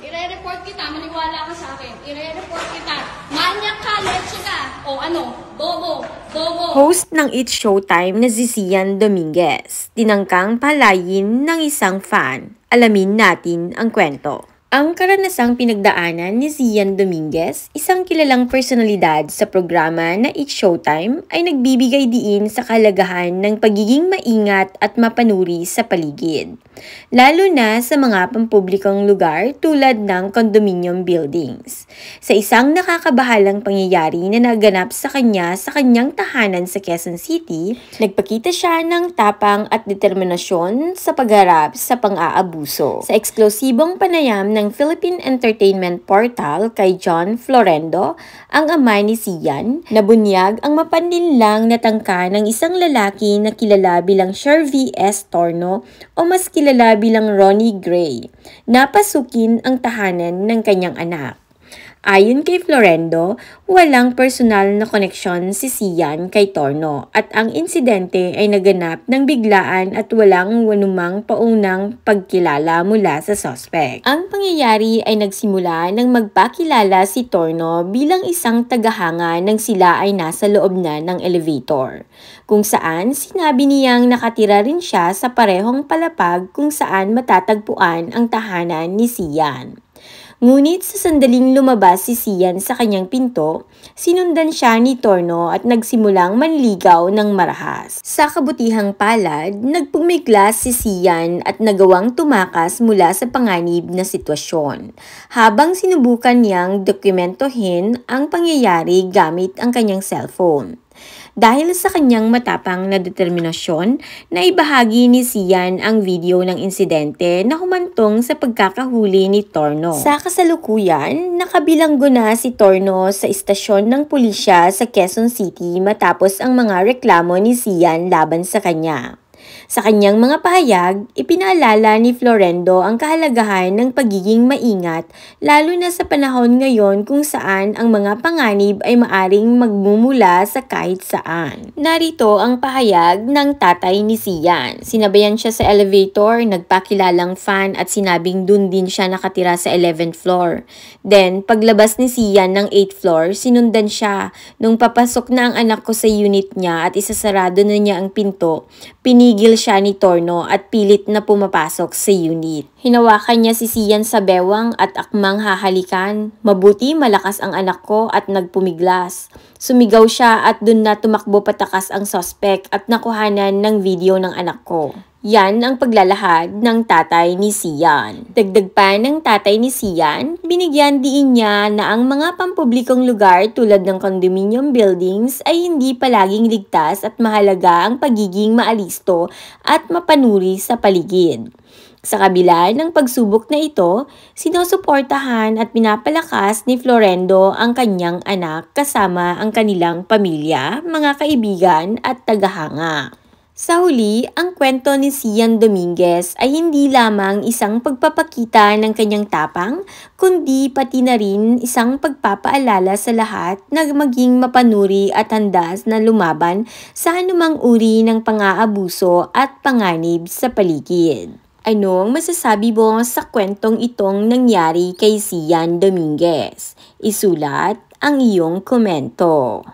Ire-report kita, maniwala ka sa akin. Ire-report kita. Manyak ka, leche ka. O ano, bobo, bobo. Host ng It's Showtime na si Sian Dominguez. Tinangkang palayin ng isang fan. Alamin natin ang kwento. Ang karanasang pinagdaanan ni Zian Dominguez, isang kilalang personalidad sa programa na It's Showtime, ay nagbibigay diin sa kalagahan ng pagiging maingat at mapanuri sa paligid, lalo na sa mga pampublikong lugar tulad ng condominium buildings. Sa isang nakakabahalang pangyayari na naganap sa kanya sa kanyang tahanan sa Quezon City, nagpakita siya ng tapang at determinasyon sa pagharap sa pang-aabuso. Sa eksklusibong panayam ng Philippine Entertainment Portal kay John Florendo ang ama ni Sian na bunyag ang mapanlinlang na tangka ng isang lalaki na kilala bilang Shervy S. Torno o mas kilala bilang Ronnie Gray. Napasukin ang tahanan ng kanyang anak. Ayon kay Florendo, walang personal na koneksyon si Sian kay Torno at ang insidente ay naganap ng biglaan at walang anumang paunang pagkilala mula sa sospek. Ang pangyayari ay nagsimula nang magpakilala si Torno bilang isang tagahanga ng sila ay nasa loob na ng elevator, kung saan sinabi niyang nakatira rin siya sa parehong palapag kung saan matatagpuan ang tahanan ni Sian. Ngunit sa sandaling lumabas si Sian sa kanyang pinto, sinundan siya ni Torno at nagsimulang manligaw ng marahas. Sa kabutihang palad, nagpumiglas si Sian at nagawang tumakas mula sa panganib na sitwasyon. Habang sinubukan niyang dokumentohin ang pangyayari gamit ang kanyang cellphone dahil sa kanyang matapang na determinasyon na ibahagi ni Sian ang video ng insidente na humantong sa pagkakahuli ni Torno. Sa kasalukuyan, nakabilanggo na si Torno sa istasyon ng pulisya sa Quezon City matapos ang mga reklamo ni Sian laban sa kanya. Sa kanyang mga pahayag, ipinaalala ni Florendo ang kahalagahan ng pagiging maingat lalo na sa panahon ngayon kung saan ang mga panganib ay maaring magmumula sa kahit saan. Narito ang pahayag ng tatay ni Sian. Sinabayan siya sa elevator, nagpakilalang fan at sinabing dun din siya nakatira sa 11th floor. Then, paglabas ni Sian ng 8th floor, sinundan siya. Nung papasok na ang anak ko sa unit niya at isasarado na niya ang pinto, Pinigil siya ni Torno at pilit na pumapasok sa unit. Hinawakan niya si Sian sa bewang at akmang hahalikan. Mabuti malakas ang anak ko at nagpumiglas. Sumigaw siya at dun na tumakbo patakas ang sospek at nakuhanan ng video ng anak ko. Yan ang paglalahad ng tatay ni Sian. Dagdag pa ng tatay ni Sian, binigyan din niya na ang mga pampublikong lugar tulad ng condominium buildings ay hindi palaging ligtas at mahalaga ang pagiging maalisto at mapanuri sa paligid. Sa kabila ng pagsubok na ito, sinusuportahan at pinapalakas ni Florendo ang kanyang anak kasama ang kanilang pamilya, mga kaibigan at tagahanga. Sa huli, ang kwento ni Sian Dominguez ay hindi lamang isang pagpapakita ng kanyang tapang, kundi pati na rin isang pagpapaalala sa lahat na maging mapanuri at handas na lumaban sa anumang uri ng pang-aabuso at panganib sa paligid. Ano ang masasabi mo sa kwentong itong nangyari kay Sian Dominguez? Isulat ang iyong komento.